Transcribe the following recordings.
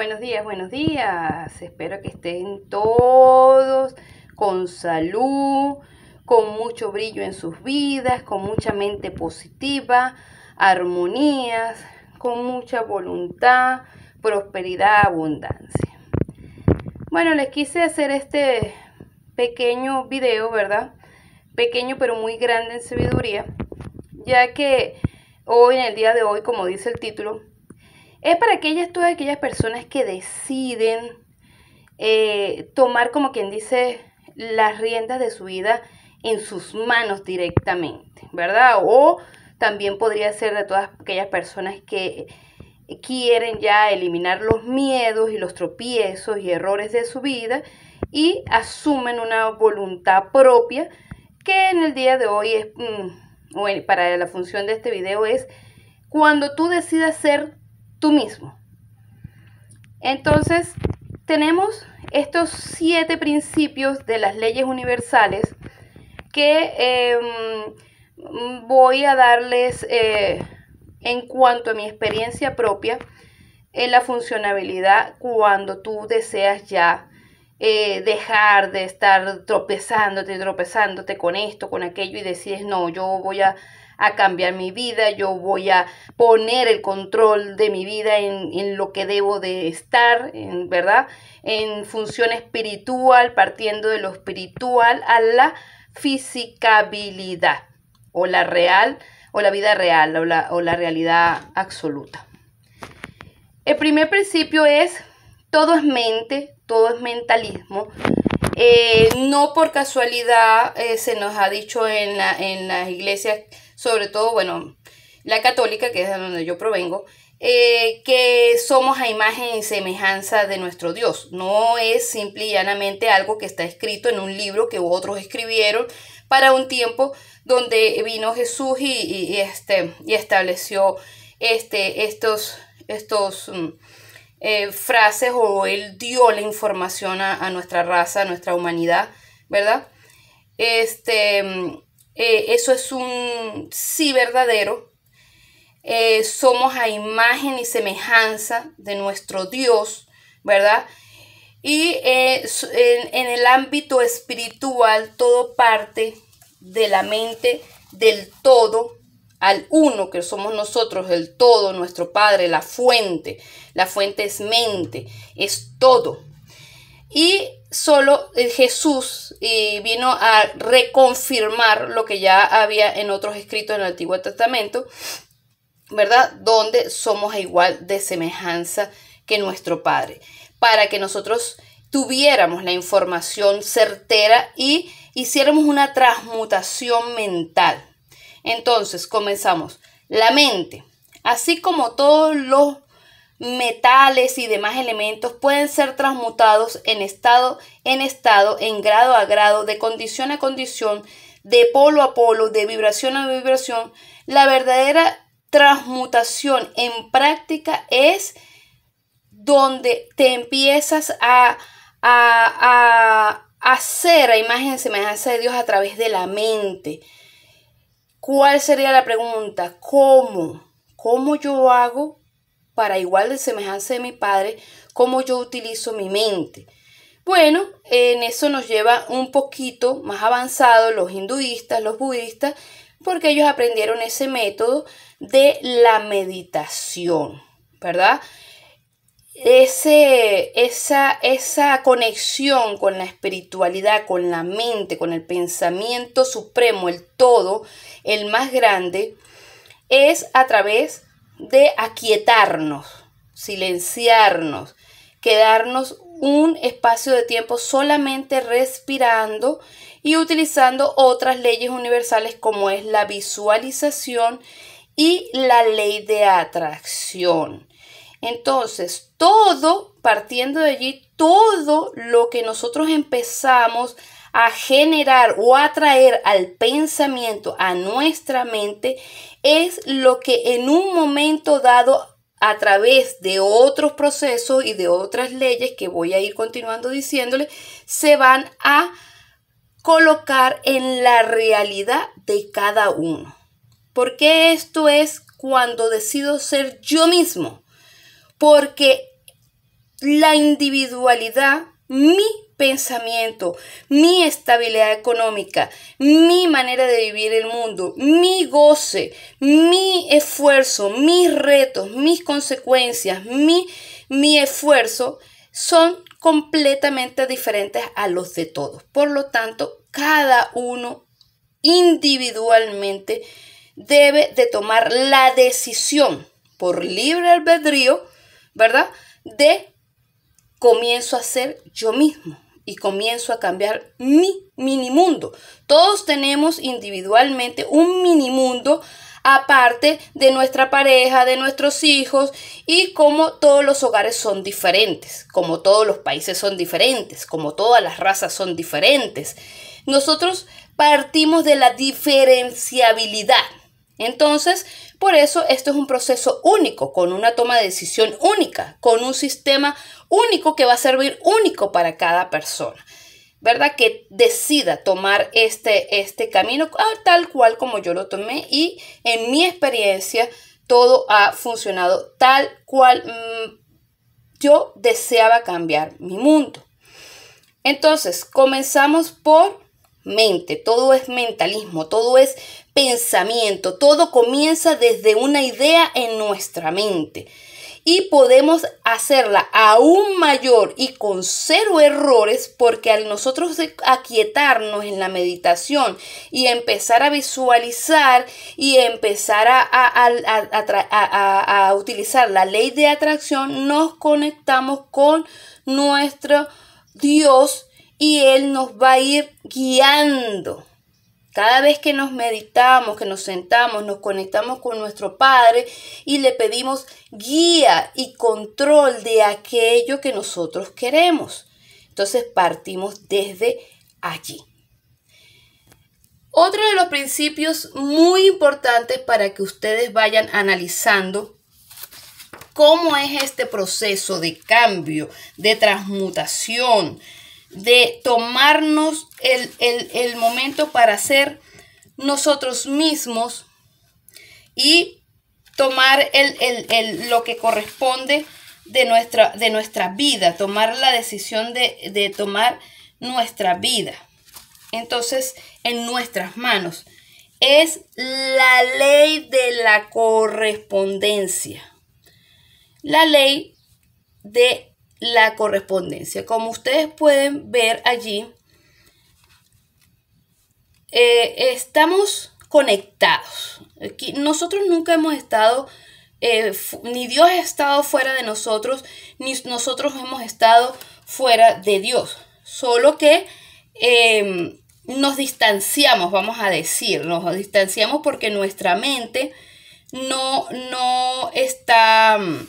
Buenos días, buenos días. Espero que estén todos con salud, con mucho brillo en sus vidas, con mucha mente positiva, armonías, con mucha voluntad, prosperidad, abundancia. Bueno, les quise hacer este pequeño video, ¿verdad? Pequeño pero muy grande en sabiduría, ya que hoy, en el día de hoy, como dice el título, es para aquellas, todas aquellas personas que deciden eh, tomar, como quien dice, las riendas de su vida en sus manos directamente, ¿verdad? O también podría ser de todas aquellas personas que quieren ya eliminar los miedos y los tropiezos y errores de su vida y asumen una voluntad propia que en el día de hoy es, mm, para la función de este video es cuando tú decidas ser tú mismo. Entonces, tenemos estos siete principios de las leyes universales que em, voy a darles eh, en cuanto a mi experiencia propia en la funcionabilidad cuando tú deseas ya eh, dejar de estar tropezándote, tropezándote con esto, con aquello y decides, no, yo voy a a cambiar mi vida, yo voy a poner el control de mi vida en, lo que debo de estar, en, ¿verdad? En función espiritual, partiendo de lo espiritual a la fisicabilidad o la real o la vida real o la, realidad absoluta. El primer principio es, todo es mente, todo es mentalismo. Eh, no por casualidad eh, se nos ha dicho en, la, en las iglesias sobre todo, bueno, la católica, que es de donde yo provengo, eh, que somos a imagen y semejanza de nuestro Dios. No es simple y llanamente algo que está escrito en un libro que otros escribieron para un tiempo donde vino Jesús y, este, y estableció este, estos, estos mm, eh, frases o él dio la información a, a nuestra raza, a nuestra humanidad, ¿verdad? Este, mm, eh, eso es un sí verdadero. Eh, somos a imagen y semejanza de nuestro Dios, ¿verdad? Y eh, en el ámbito espiritual todo parte de la mente del todo al uno que somos nosotros, el todo, nuestro Padre, la fuente. La fuente es mente, es todo, y solo eh, Jesús eh, vino a reconfirmar lo que ya había en otros escritos en el Antiguo Testamento, ¿verdad? Donde somos igual de semejanza que nuestro Padre, para que nosotros tuviéramos la información certera y hiciéramos una transmutación mental. Entonces, comenzamos. La mente, así como todos los metales y demás elementos pueden ser transmutados en estado en estado, en grado a grado, de condición a condición, de polo a polo, de vibración a vibración. La verdadera transmutación en práctica es donde te empiezas a, a, a hacer a imagen semejanza de Dios a través de la mente. ¿Cuál sería la pregunta? ¿Cómo? ¿Cómo yo hago para igual de semejanza de mi Padre, como yo utilizo mi mente. Bueno, en eso nos lleva un poquito más avanzado los hinduistas, los budistas, porque ellos aprendieron ese método de la meditación, ¿verdad? Ese, esa, esa conexión con la espiritualidad, con la mente, con el pensamiento supremo, el todo, el más grande, es a través de de aquietarnos, silenciarnos, quedarnos un espacio de tiempo solamente respirando y utilizando otras leyes universales como es la visualización y la ley de atracción. Entonces, todo, partiendo de allí, todo lo que nosotros empezamos a generar o atraer al pensamiento a nuestra mente es lo que en un momento dado a través de otros procesos y de otras leyes que voy a ir continuando diciéndole, se van a colocar en la realidad de cada uno. Porque esto es cuando decido ser yo mismo. Porque la individualidad, mi pensamiento, mi estabilidad económica, mi manera de vivir el mundo, mi goce, mi esfuerzo, mis retos, mis consecuencias, mi, esfuerzo, son completamente diferentes a los de todos. Por lo tanto, cada uno individualmente debe de tomar la decisión por libre albedrío, ¿verdad? De comienzo a ser yo mismo y comienzo a cambiar mi mini mundo. Todos tenemos individualmente un mini mundo aparte de nuestra pareja, de nuestros hijos y como todos los hogares son diferentes, como todos los países son diferentes, como todas las razas son diferentes. Nosotros partimos de la diferenciabilidad. Entonces, por eso esto es un proceso único, con una toma de decisión única, con un sistema único que va a servir único para cada persona. ¿Verdad? Que decida tomar este, este camino ah, tal cual como yo lo tomé y en mi experiencia todo ha funcionado tal cual mm, yo deseaba cambiar mi mundo. Entonces, comenzamos por mente, todo es mentalismo, todo es pensamiento, todo comienza desde una idea en nuestra mente y podemos hacerla aún mayor y con cero errores porque al nosotros aquietarnos en la meditación y empezar a visualizar y empezar a, a, a utilizar la ley de atracción, nos conectamos con nuestro Dios y Él nos va a ir guiando. Cada vez que nos meditamos, que nos sentamos, nos conectamos con nuestro Padre y le pedimos guía y control de aquello que nosotros queremos. Entonces partimos desde allí. Otro de los principios muy importantes para que ustedes vayan analizando cómo es este proceso de cambio, de transmutación, de tomarnos el, momento para ser nosotros mismos y tomar lo que corresponde de nuestra, de nuestra vida, tomar la decisión de, de tomar nuestra vida. Entonces, en nuestras manos es la ley de la correspondencia. La ley de la correspondencia. Como ustedes pueden ver allí, eh, estamos conectados. Aquí, nosotros nunca hemos estado, eh, ni Dios ha estado fuera de nosotros, ni nosotros hemos estado fuera de Dios. Solo que em, nos distanciamos, vamos a decir, nos distanciamos porque nuestra mente no, no está mm,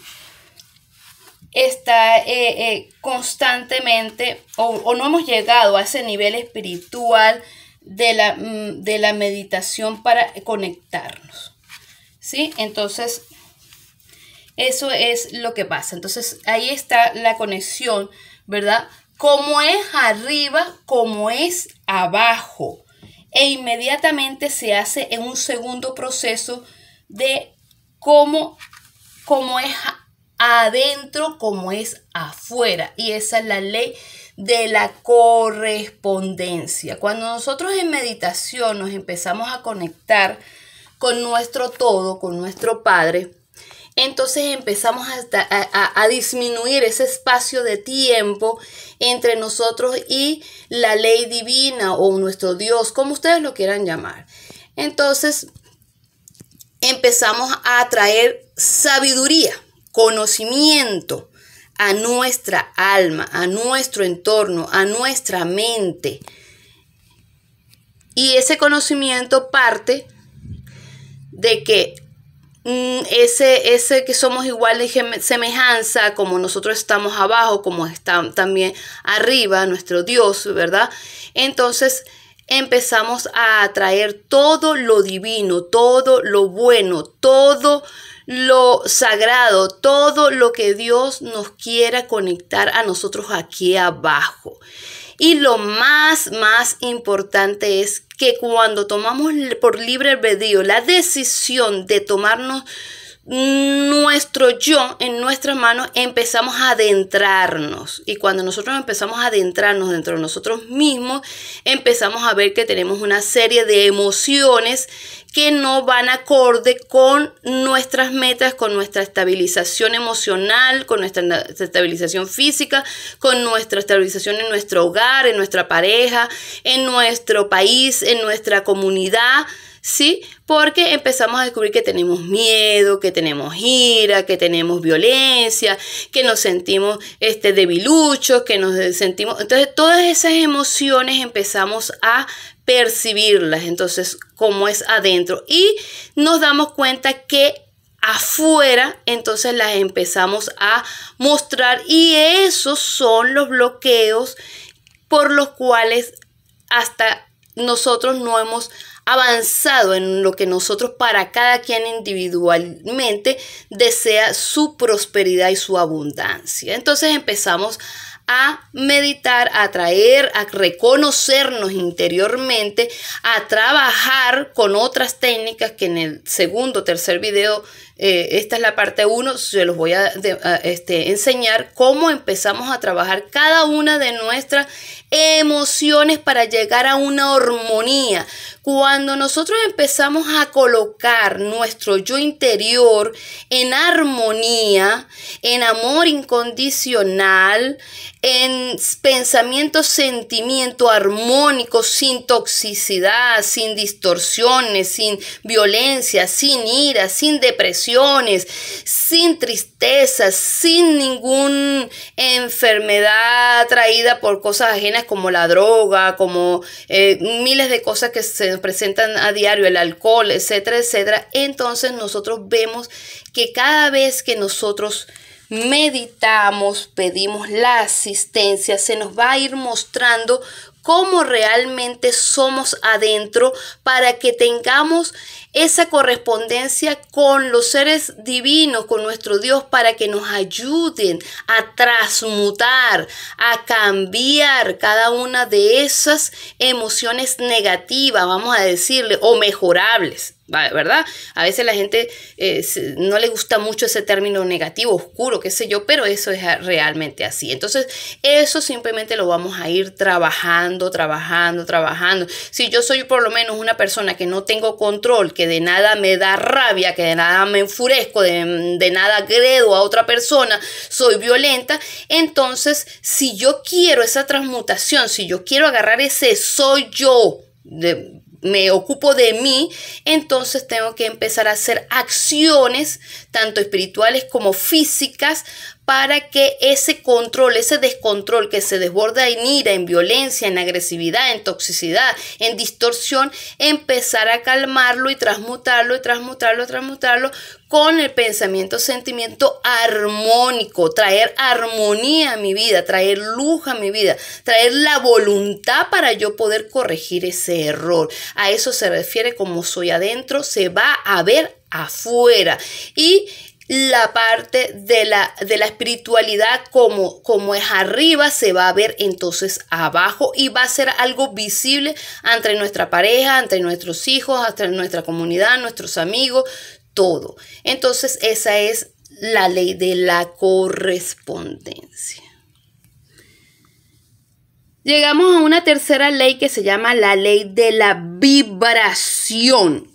está eh, eh, constantemente o, no hemos llegado a ese nivel espiritual de la, mm, de la meditación para conectarnos. ¿Sí? Entonces, eso es lo que pasa. Entonces, ahí está la conexión, ¿verdad? Como es arriba, como es abajo. E inmediatamente se hace en un segundo proceso de cómo, cómo es adentro como es afuera. Y esa es la ley de la correspondencia. Cuando nosotros en meditación nos empezamos a conectar con nuestro todo, con nuestro Padre, entonces empezamos a, disminuir ese espacio de tiempo entre nosotros y la ley divina o nuestro Dios, como ustedes lo quieran llamar. Entonces empezamos a atraer sabiduría conocimiento a nuestra alma, a nuestro entorno, a nuestra mente. Y ese conocimiento parte de que mm, ese, ese que somos igual de semejanza, como nosotros estamos abajo, como está también arriba nuestro Dios, ¿verdad? Entonces empezamos a atraer todo lo divino, todo lo bueno, todo lo lo sagrado, todo lo que Dios nos quiera conectar a nosotros aquí abajo. Y lo más, más importante es que cuando tomamos por libre albedrío la decisión de tomarnos nuestro yo en nuestras manos empezamos a adentrarnos. Y cuando nosotros empezamos a adentrarnos dentro de nosotros mismos, empezamos a ver que tenemos una serie de emociones que no van acorde con nuestras metas, con nuestra estabilización emocional, con nuestra estabilización física, con nuestra estabilización en nuestro hogar, en nuestra pareja, en nuestro país, en nuestra comunidad, ¿sí? porque empezamos a descubrir que tenemos miedo, que tenemos ira, que tenemos violencia, que nos sentimos este, debiluchos, que nos sentimos... Entonces todas esas emociones empezamos a percibirlas, entonces cómo es adentro y nos damos cuenta que afuera, entonces las empezamos a mostrar y esos son los bloqueos por los cuales hasta nosotros no hemos avanzado en lo que nosotros para cada quien individualmente desea su prosperidad y su abundancia. Entonces empezamos a meditar, a traer, a reconocernos interiormente, a trabajar con otras técnicas que en el segundo, tercer video eh, esta es la parte 1, se los voy a, este, enseñar cómo empezamos a trabajar cada una de nuestras emociones para llegar a una armonía. Cuando nosotros empezamos a colocar nuestro yo interior en armonía, en amor incondicional, en pensamiento, sentimiento armónico, sin toxicidad, sin distorsiones, sin violencia, sin ira, sin depresión, sin tristeza, sin ninguna enfermedad traída por cosas ajenas como la droga, como eh, miles de cosas que se nos presentan a diario, el alcohol, etcétera, etcétera. Entonces nosotros vemos que cada vez que nosotros meditamos, pedimos la asistencia, se nos va a ir mostrando cómo realmente somos adentro para que tengamos esa correspondencia con los seres divinos, con nuestro Dios, para que nos ayuden a transmutar, a cambiar cada una de esas emociones negativas, vamos a decirle, o mejorables. ¿verdad? A veces la gente eh, no le gusta mucho ese término negativo, oscuro, qué sé yo, pero eso es realmente así. Entonces, eso simplemente lo vamos a ir trabajando, trabajando, trabajando. Si yo soy por lo menos una persona que no tengo control, que de nada me da rabia, que de nada me enfurezco, de, de nada agredo a otra persona, soy violenta, entonces, si yo quiero esa transmutación, si yo quiero agarrar ese soy yo, de, me ocupo de mí, entonces tengo que empezar a hacer acciones, tanto espirituales como físicas, para que ese control, ese descontrol que se desborda en ira, en violencia, en agresividad, en toxicidad, en distorsión, empezar a calmarlo y transmutarlo y transmutarlo, transmutarlo con el pensamiento, sentimiento armónico, traer armonía a mi vida, traer luz a mi vida, traer la voluntad para yo poder corregir ese error. A eso se refiere como soy adentro, se va a ver afuera. Y la parte de la, espiritualidad como, como es arriba, se va a ver entonces abajo y va a ser algo visible entre nuestra pareja, entre nuestros hijos, entre nuestra comunidad, nuestros amigos, todo. Entonces esa es la ley de la correspondencia. Llegamos a una tercera ley que se llama la ley de la vibración.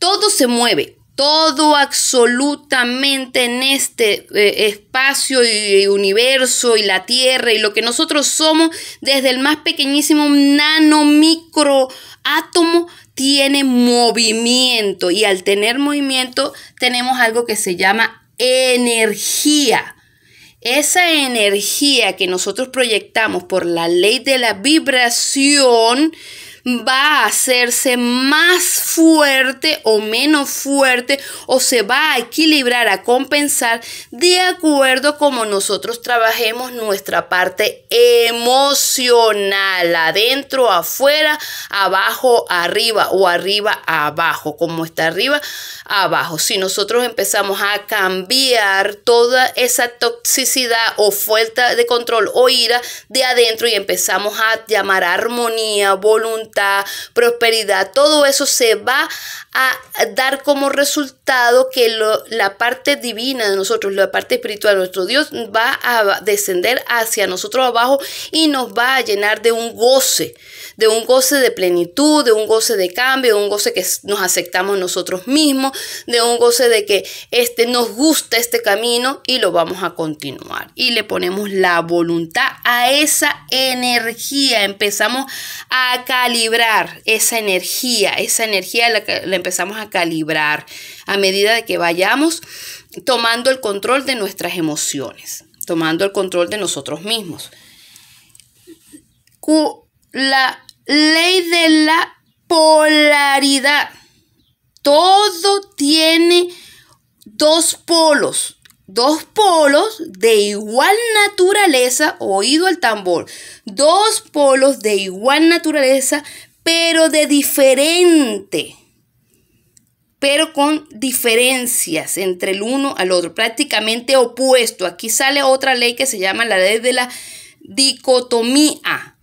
Todo se mueve, todo absolutamente en este eh, espacio y, universo y la tierra y lo que nosotros somos, desde el más pequeñísimo nano átomo, tiene movimiento y al tener movimiento tenemos algo que se llama energía. Esa energía que nosotros proyectamos por la ley de la vibración va a hacerse más fuerte o menos fuerte o se va a equilibrar, a compensar de acuerdo como nosotros trabajemos nuestra parte emocional, adentro, afuera, abajo, arriba o arriba, abajo, como está arriba, abajo. Si nosotros empezamos a cambiar toda esa toxicidad o falta de control o ira de adentro y empezamos a llamar armonía, voluntad, prosperidad, todo eso se va a dar como resultado que la parte divina de nosotros, la parte espiritual de nuestro Dios va a descender hacia nosotros abajo y nos va a llenar de un goce, de un goce de plenitud, de un goce de cambio, de un goce que nos aceptamos nosotros mismos, de un goce de que este nos gusta este camino y lo vamos a continuar y le ponemos la voluntad a esa energía, empezamos a calibrar esa energía, esa energía la empezamos a calibrar a medida de que vayamos tomando el control de nuestras emociones, tomando el control de nosotros mismos. La ley de la polaridad. Todo tiene dos polos, dos polos de igual naturaleza, oído el tambor, dos polos de igual naturaleza, pero de diferente pero con diferencias entre el uno al otro, prácticamente opuesto. Aquí sale otra ley que se llama la ley de la dicotomía,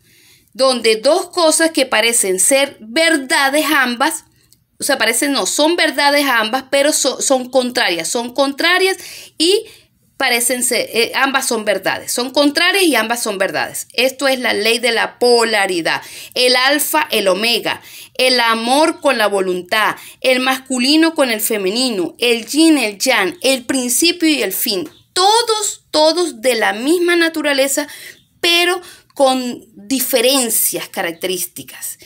donde dos cosas que parecen ser verdades ambas, o sea, parecen no, son verdades ambas, pero son, contrarias, son contrarias y parecen ser, eh, ambas son verdades, son contrarias y ambas son verdades. Esto es la ley de la polaridad, el alfa, el omega, el amor con la voluntad, el masculino con el femenino, el yin, el yang, el principio y el fin. Todos, todos de la misma naturaleza, pero con diferencias características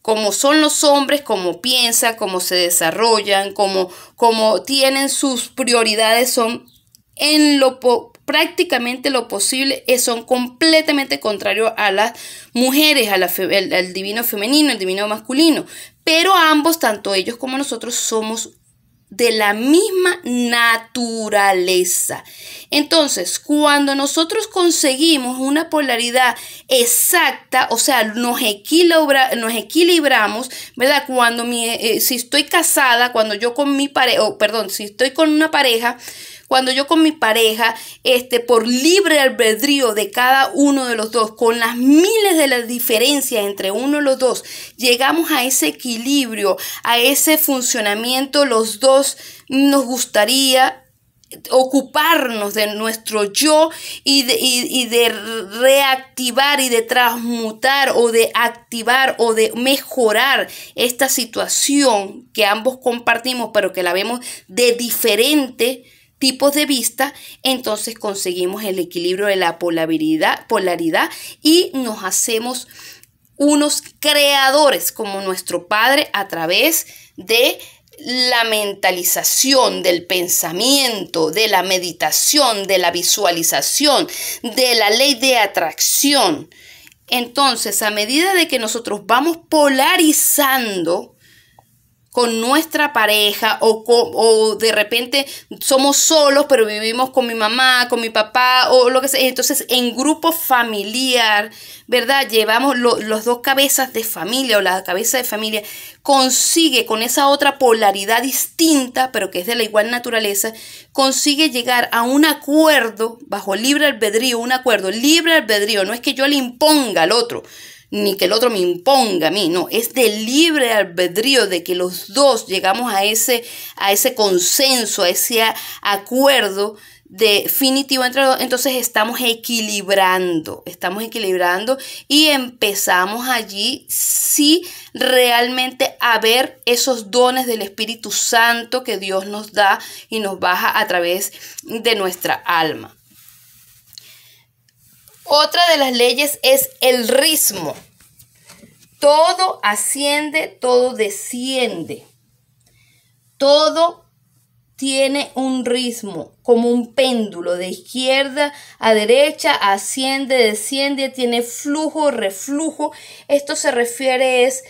como son los hombres, cómo piensan, cómo se desarrollan, como tienen sus prioridades, son en lo prácticamente lo posible eh, son completamente contrarios a las mujeres, a la al, divino femenino, al divino masculino. Pero ambos, tanto ellos como nosotros, somos de la misma naturaleza. Entonces, cuando nosotros conseguimos una polaridad exacta, o sea, nos, equilibra, nos equilibramos, ¿verdad? Cuando mi, eh, si estoy casada, cuando yo con mi pareja, o perdón, si estoy con una pareja, cuando yo con mi pareja, este, por libre albedrío de cada uno de los dos, con las miles de las diferencias entre uno y los dos, llegamos a ese equilibrio, a ese funcionamiento, los dos nos gustaría ocuparnos de nuestro yo y de, y de, reactivar y de transmutar o de activar o de mejorar esta situación que ambos compartimos pero que la vemos de diferente tipos de vista, entonces conseguimos el equilibrio de la polaridad, polaridad y nos hacemos unos creadores como nuestro Padre a través de la mentalización, del pensamiento, de la meditación, de la visualización, de la ley de atracción. Entonces, a medida de que nosotros vamos polarizando con nuestra pareja o, o, de repente somos solos pero vivimos con mi mamá, con mi papá o lo que sea. Entonces en grupo familiar, ¿verdad? Llevamos los dos cabezas de familia o la cabeza de familia consigue con esa otra polaridad distinta pero que es de la igual naturaleza, consigue llegar a un acuerdo bajo libre albedrío, un acuerdo libre albedrío. No es que yo le imponga al otro, ni que el otro me imponga a mí, no, es de libre albedrío de que los dos llegamos a ese, a ese consenso, a ese acuerdo definitivo, entre los, entonces estamos equilibrando, estamos equilibrando y empezamos allí sí realmente a ver esos dones del Espíritu Santo que Dios nos da y nos baja a través de nuestra alma. Otra de las leyes es el ritmo. Todo asciende, todo desciende. Todo tiene un ritmo, como un péndulo, de izquierda a derecha, asciende, desciende, tiene flujo, reflujo. Esto se refiere es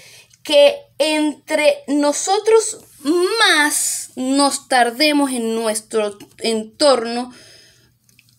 que entre nosotros más nos tardemos en nuestro entorno,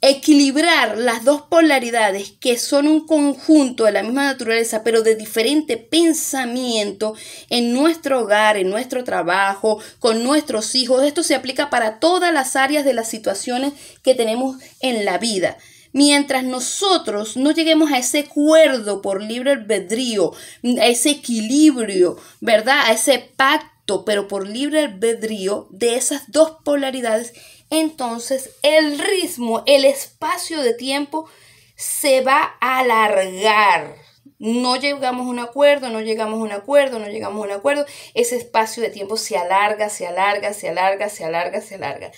equilibrar las dos polaridades que son un conjunto de la misma naturaleza, pero de diferente pensamiento en nuestro hogar, en nuestro trabajo, con nuestros hijos. Esto se aplica para todas las áreas de las situaciones que tenemos en la vida. Mientras nosotros no lleguemos a ese acuerdo por libre albedrío, a ese equilibrio, ¿verdad? A ese pacto, pero por libre albedrío de esas dos polaridades, entonces el ritmo, el espacio de tiempo se va a alargar. No llegamos a un acuerdo, no llegamos a un acuerdo, no llegamos a un acuerdo. Ese espacio de tiempo se alarga, se alarga, se alarga, se alarga, se alarga.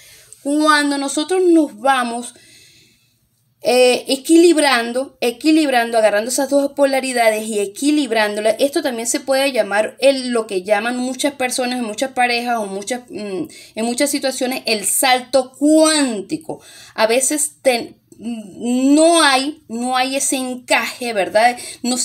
Cuando nosotros nos vamos eh, equilibrando, equilibrando, agarrando esas dos polaridades y equilibrándolas, esto también se puede llamar lo que llaman muchas personas, en muchas parejas o muchas, mm, en muchas situaciones el salto cuántico. A veces mm, no hay, no hay ese encaje, ¿verdad? No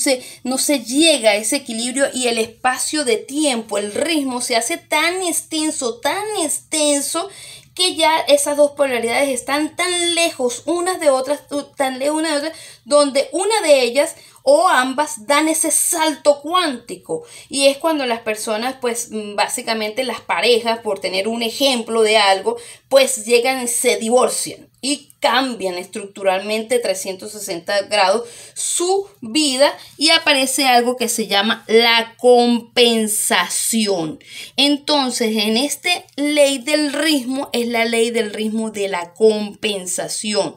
no se llega a ese equilibrio y el espacio de tiempo, el ritmo se hace tan extenso, tan extenso que ya esas dos polaridades están tan lejos unas de otras, tan lejos unas de otras donde una de ellas o ambas dan ese salto cuántico. Y es cuando las personas, pues mm, básicamente las parejas, por tener un ejemplo de algo, pues llegan y se divorcian y cambian estructuralmente 360 grados su vida y aparece algo que se llama la compensación. Entonces, en esta ley del ritmo es la ley del ritmo de la compensación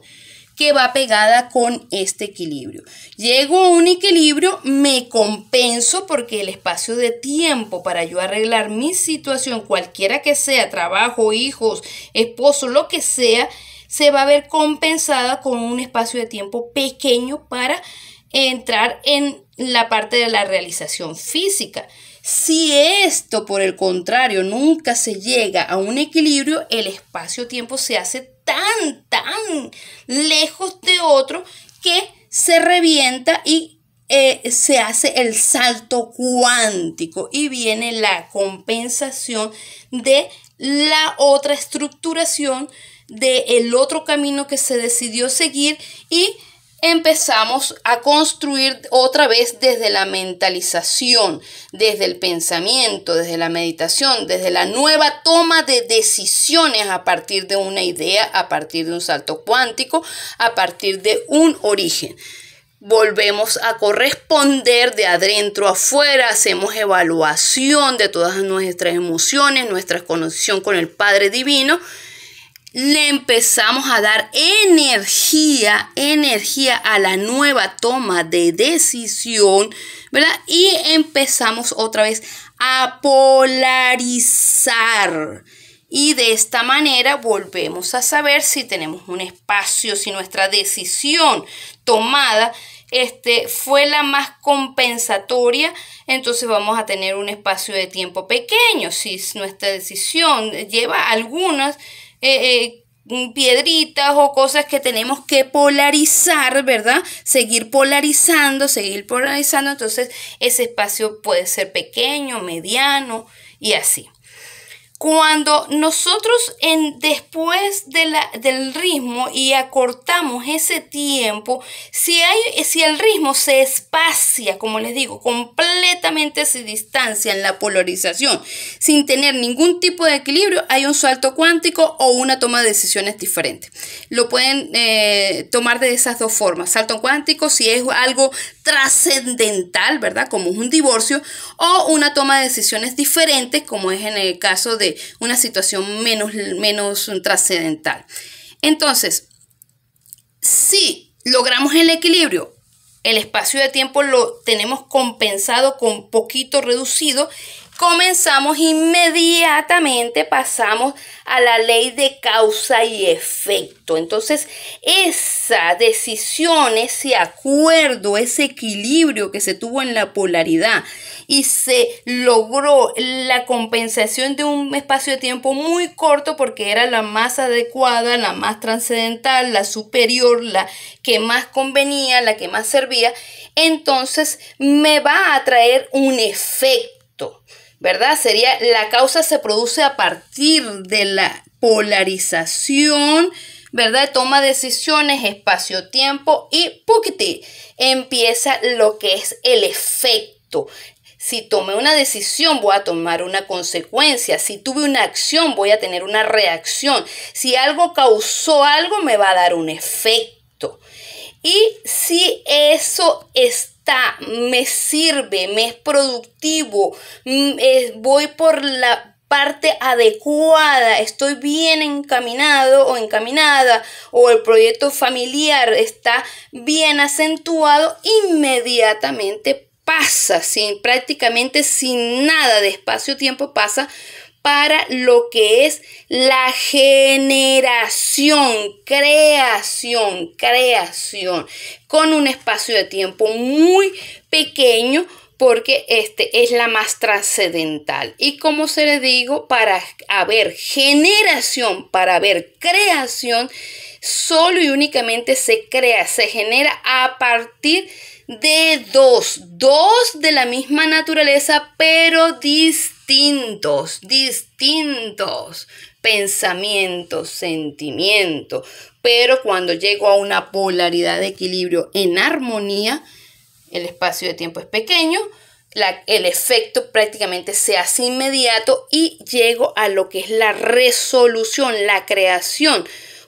que va pegada con este equilibrio. Llego a un equilibrio, me compenso porque el espacio de tiempo para yo arreglar mi situación, cualquiera que sea, trabajo, hijos, esposo, lo que sea, se va a ver compensada con un espacio de tiempo pequeño para entrar en la parte de la realización física. Si esto, por el contrario, nunca se llega a un equilibrio, el espacio-tiempo se hace tan, tan lejos de otro que se revienta y eh, se hace el salto cuántico y viene la compensación de la otra estructuración del el otro camino que se decidió seguir y empezamos a construir otra vez desde la mentalización, desde el pensamiento, desde la meditación, desde la nueva toma de decisiones a partir de una idea, a partir de un salto cuántico, a partir de un origen volvemos a corresponder de adentro a afuera, hacemos evaluación de todas nuestras emociones, nuestra conexión con el Padre Divino le empezamos a dar energía, energía a la nueva toma de decisión, ¿verdad? Y empezamos otra vez a polarizar. Y de esta manera volvemos a saber si tenemos un espacio, si nuestra decisión tomada este, fue la más compensatoria, entonces vamos a tener un espacio de tiempo pequeño. Si nuestra decisión lleva algunas eh, eh, mm, piedritas o cosas que tenemos que polarizar, ¿verdad? Seguir polarizando, seguir polarizando. Entonces ese espacio puede ser pequeño, mediano y así. Cuando nosotros en, después de la, del ritmo y acortamos ese tiempo, si, hay, si el ritmo se espacia, como les digo, completamente se distancia en la polarización, sin tener ningún tipo de equilibrio, hay un salto cuántico o una toma de decisiones diferente. Lo pueden eh, tomar de esas dos formas, salto cuántico si es algo trascendental, ¿verdad? Como es un divorcio, o una toma de decisiones diferentes, como es en el caso de una situación menos, menos trascendental. Entonces, si logramos el equilibrio, el espacio de tiempo lo tenemos compensado con poquito reducido comenzamos inmediatamente, pasamos a la ley de causa y efecto. Entonces, esa decisión, ese acuerdo, ese equilibrio que se tuvo en la polaridad y se logró la compensación de un espacio de tiempo muy corto porque era la más adecuada, la más trascendental, la superior, la que más convenía, la que más servía, entonces me va a traer un efecto. ¿verdad? Sería la causa se produce a partir de la polarización, ¿verdad? Toma decisiones, espacio-tiempo y ¡puquiti! Empieza lo que es el efecto. Si tomé una decisión, voy a tomar una consecuencia. Si tuve una acción, voy a tener una reacción. Si algo causó algo, me va a dar un efecto. Y si eso está me sirve, me es productivo, mm, voy por la parte adecuada, estoy bien encaminado o encaminada o el proyecto familiar está bien acentuado, inmediatamente pasa, sin, prácticamente sin nada de espacio-tiempo pasa para lo que es la generación, creación, creación, con un espacio de tiempo muy pequeño porque este es la más trascendental. Y como se le digo, para haber generación, para haber creación, solo y únicamente se crea, se genera a partir de de dos, dos de la misma naturaleza, pero distintos, distintos pensamientos, sentimientos. Pero cuando llego a una polaridad de equilibrio en armonía, el espacio de tiempo es pequeño, el efecto prácticamente se hace inmediato y llego a lo que es la resolución, la creación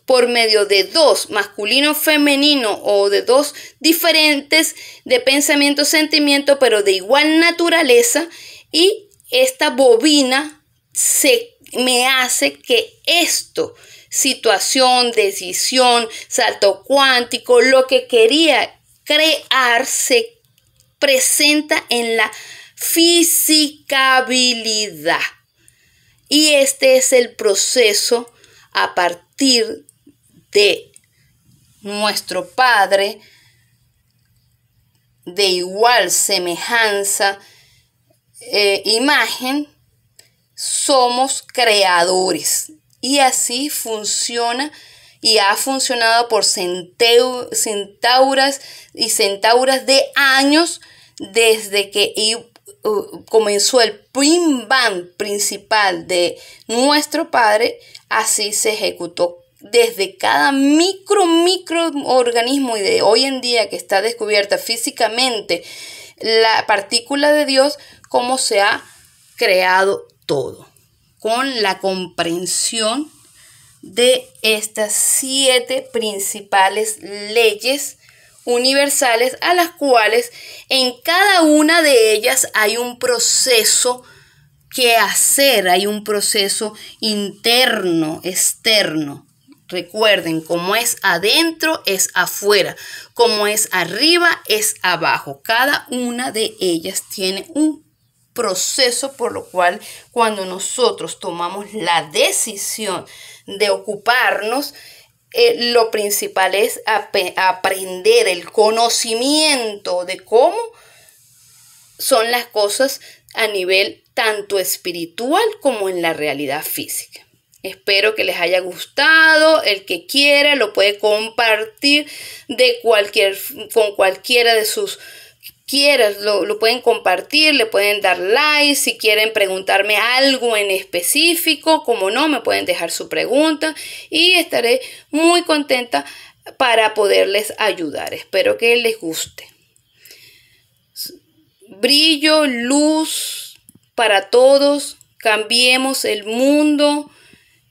por medio de dos, masculino, femenino o de dos diferentes de pensamiento, sentimiento, pero de igual naturaleza. Y esta bobina se me hace que esto, situación, decisión, salto cuántico, lo que quería crear se presenta en la fisicabilidad. Y este es el proceso a partir de, de nuestro Padre de igual semejanza, e imagen, somos creadores. Y así funciona y ha funcionado por centauras y centauras de años desde que comenzó el prim principal de nuestro Padre, así se ejecutó desde cada micro, microorganismo y de hoy en día que está descubierta físicamente la partícula de Dios, cómo se ha creado todo, con la comprensión de estas siete principales leyes universales a las cuales en cada una de ellas hay un proceso que hacer, hay un proceso interno, externo Recuerden, como es adentro, es afuera. Como es arriba, es abajo. Cada una de ellas tiene un proceso por lo cual cuando nosotros tomamos la decisión de ocuparnos, eh, lo principal es aprender el conocimiento de cómo son las cosas a nivel tanto espiritual como en la realidad física. Espero que les haya gustado. El que quiera lo puede compartir de cualquier, con cualquiera de sus quieras, lo, lo, pueden compartir, le pueden dar like, si quieren preguntarme algo en específico, como no, me pueden dejar su pregunta y estaré muy contenta para poderles ayudar. Espero que les guste. Brillo, luz para todos, cambiemos el mundo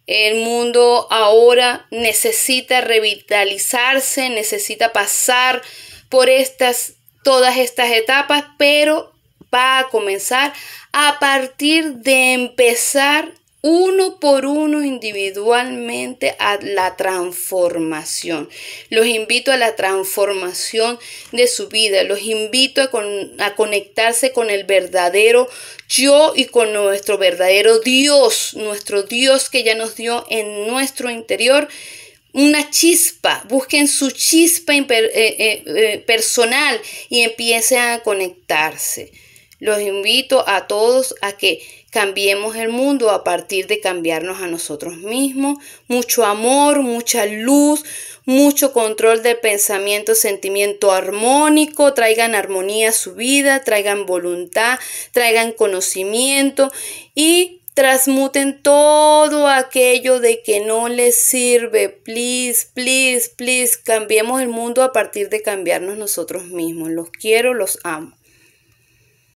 el mundo ahora necesita revitalizarse, necesita pasar por estas, todas estas etapas, pero va a comenzar a partir de empezar uno por uno individualmente a la transformación. Los invito a la transformación de su vida, los invito a, conectarse con el verdadero yo y con nuestro verdadero Dios, nuestro Dios que ya nos dio en nuestro interior. Una chispa, busquen su chispa eh, eh, eh, personal y empiecen a conectarse. Los invito a todos a que Cambiemos el mundo a partir de cambiarnos a nosotros mismos. Mucho amor, mucha luz, mucho control del pensamiento, sentimiento armónico. Traigan armonía a su vida, traigan voluntad, traigan conocimiento y transmuten todo aquello de que no les sirve. Please, please, please, cambiemos el mundo a partir de cambiarnos nosotros mismos. Los quiero, los amo.